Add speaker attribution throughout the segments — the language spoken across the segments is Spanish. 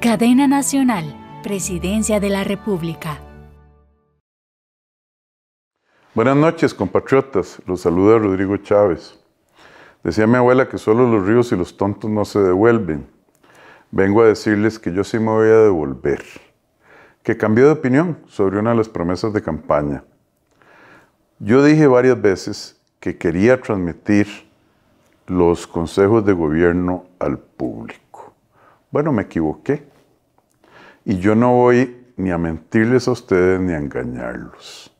Speaker 1: Cadena Nacional, Presidencia de la República. Buenas noches, compatriotas. Los saluda Rodrigo Chávez. Decía mi abuela que solo los ríos y los tontos no se devuelven. Vengo a decirles que yo sí me voy a devolver. Que cambié de opinión sobre una de las promesas de campaña. Yo dije varias veces que quería transmitir los consejos de gobierno al público bueno, me equivoqué. Y yo no voy ni a mentirles a ustedes ni a engañarlos.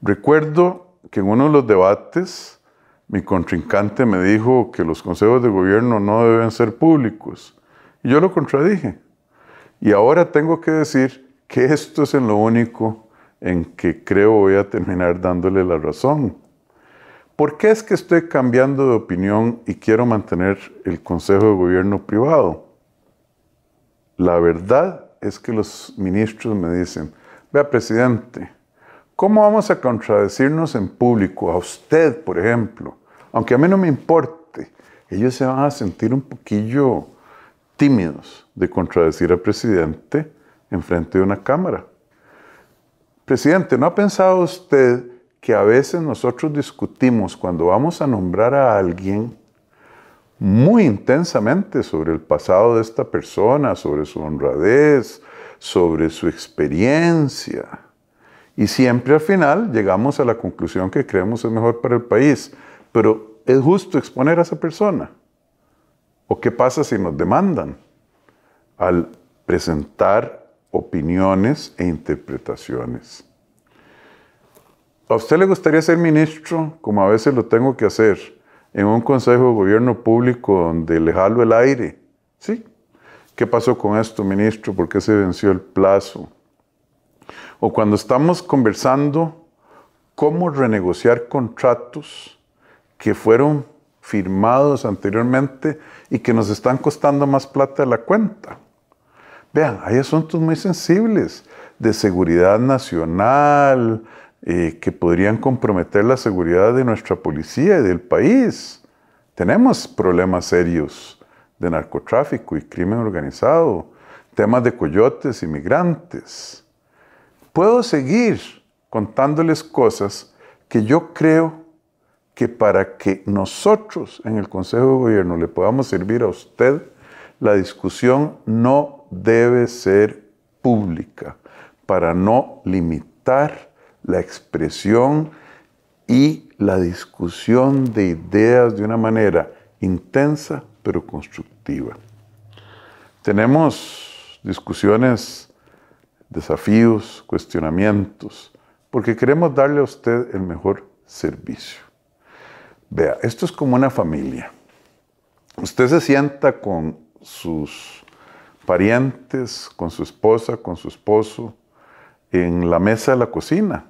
Speaker 1: Recuerdo que en uno de los debates mi contrincante me dijo que los consejos de gobierno no deben ser públicos. Y yo lo contradije. Y ahora tengo que decir que esto es en lo único en que creo voy a terminar dándole la razón. ¿Por qué es que estoy cambiando de opinión y quiero mantener el Consejo de Gobierno privado? La verdad es que los ministros me dicen, vea presidente, ¿cómo vamos a contradecirnos en público? A usted, por ejemplo, aunque a mí no me importe, ellos se van a sentir un poquillo tímidos de contradecir al presidente en frente de una cámara. Presidente, ¿no ha pensado usted que a veces nosotros discutimos cuando vamos a nombrar a alguien muy intensamente sobre el pasado de esta persona, sobre su honradez, sobre su experiencia. Y siempre al final llegamos a la conclusión que creemos es mejor para el país. Pero ¿es justo exponer a esa persona? ¿O qué pasa si nos demandan al presentar opiniones e interpretaciones? ¿A usted le gustaría ser ministro como a veces lo tengo que hacer? en un consejo de gobierno público donde le jalo el aire. ¿Sí? ¿Qué pasó con esto, ministro? ¿Por qué se venció el plazo? O cuando estamos conversando cómo renegociar contratos que fueron firmados anteriormente y que nos están costando más plata de la cuenta. Vean, hay asuntos muy sensibles de seguridad nacional, eh, que podrían comprometer la seguridad de nuestra policía y del país. Tenemos problemas serios de narcotráfico y crimen organizado, temas de coyotes, inmigrantes. Puedo seguir contándoles cosas que yo creo que para que nosotros en el Consejo de Gobierno le podamos servir a usted, la discusión no debe ser pública para no limitar la expresión y la discusión de ideas de una manera intensa pero constructiva. Tenemos discusiones, desafíos, cuestionamientos, porque queremos darle a usted el mejor servicio. Vea, esto es como una familia. Usted se sienta con sus parientes, con su esposa, con su esposo, en la mesa de la cocina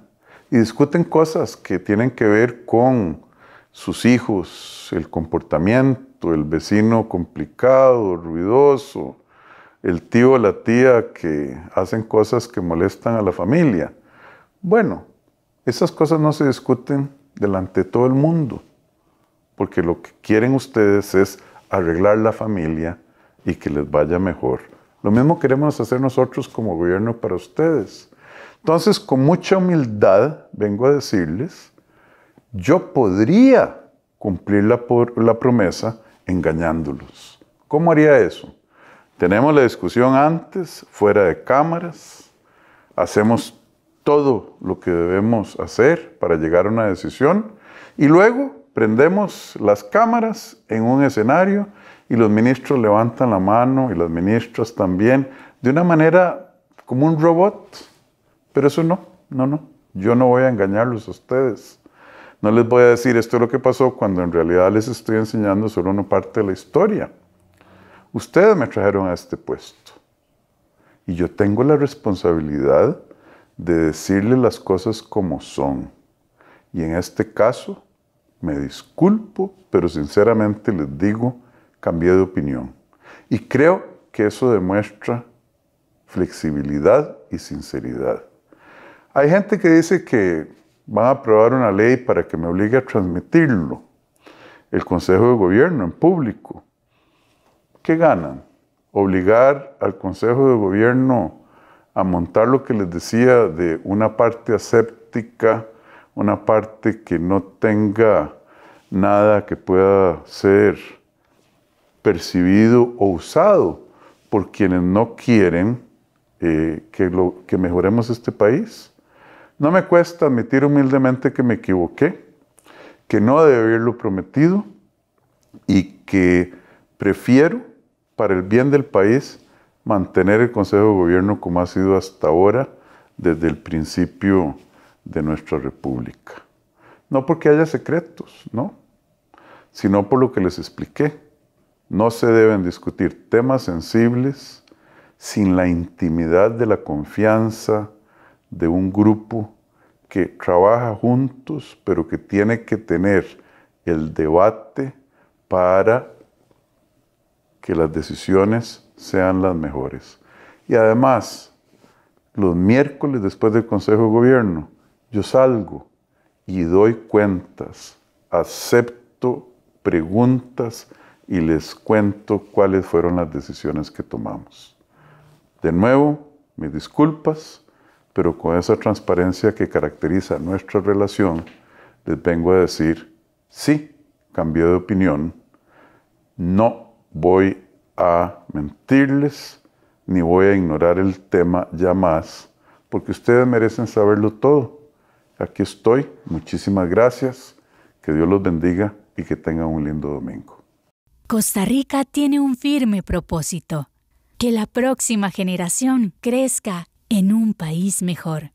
Speaker 1: y discuten cosas que tienen que ver con sus hijos, el comportamiento, el vecino complicado, ruidoso, el tío o la tía que hacen cosas que molestan a la familia. Bueno, esas cosas no se discuten delante de todo el mundo, porque lo que quieren ustedes es arreglar la familia y que les vaya mejor. Lo mismo queremos hacer nosotros como gobierno para ustedes. Entonces, con mucha humildad, vengo a decirles, yo podría cumplir la, promesa engañándolos. ¿Cómo haría eso? Tenemos la discusión antes, fuera de cámaras, hacemos todo lo que debemos hacer para llegar a una decisión y luego prendemos las cámaras en un escenario y los ministros levantan la mano y las ministras también, de una manera como un robot. Pero eso no, no, no. Yo no voy a engañarlos a ustedes. No les voy a decir esto es lo que pasó cuando en realidad les estoy enseñando solo una parte de la historia. Ustedes me trajeron a este puesto. Y yo tengo la responsabilidad de decirle las cosas como son. Y en este caso, me disculpo, pero sinceramente les digo, cambié de opinión. Y creo que eso demuestra flexibilidad y sinceridad. Hay gente que dice que van a aprobar una ley para que me obligue a transmitirlo, el Consejo de Gobierno en público. ¿Qué ganan? Obligar al Consejo de Gobierno a montar lo que les decía de una parte aséptica, una parte que no tenga nada que pueda ser percibido o usado por quienes no quieren eh, que, lo, que mejoremos este país. No me cuesta admitir humildemente que me equivoqué, que no debí haberlo prometido y que prefiero, para el bien del país, mantener el Consejo de Gobierno como ha sido hasta ahora, desde el principio de nuestra República. No porque haya secretos, ¿no? Sino por lo que les expliqué. No se deben discutir temas sensibles sin la intimidad de la confianza, de un grupo que trabaja juntos, pero que tiene que tener el debate para que las decisiones sean las mejores. Y además, los miércoles después del Consejo de Gobierno, yo salgo y doy cuentas, acepto preguntas y les cuento cuáles fueron las decisiones que tomamos. De nuevo, mis disculpas pero con esa transparencia que caracteriza nuestra relación, les vengo a decir, sí, cambié de opinión, no voy a mentirles, ni voy a ignorar el tema ya más, porque ustedes merecen saberlo todo. Aquí estoy, muchísimas gracias, que Dios los bendiga y que tengan un lindo domingo. Costa Rica tiene un firme propósito, que la próxima generación crezca en un país mejor.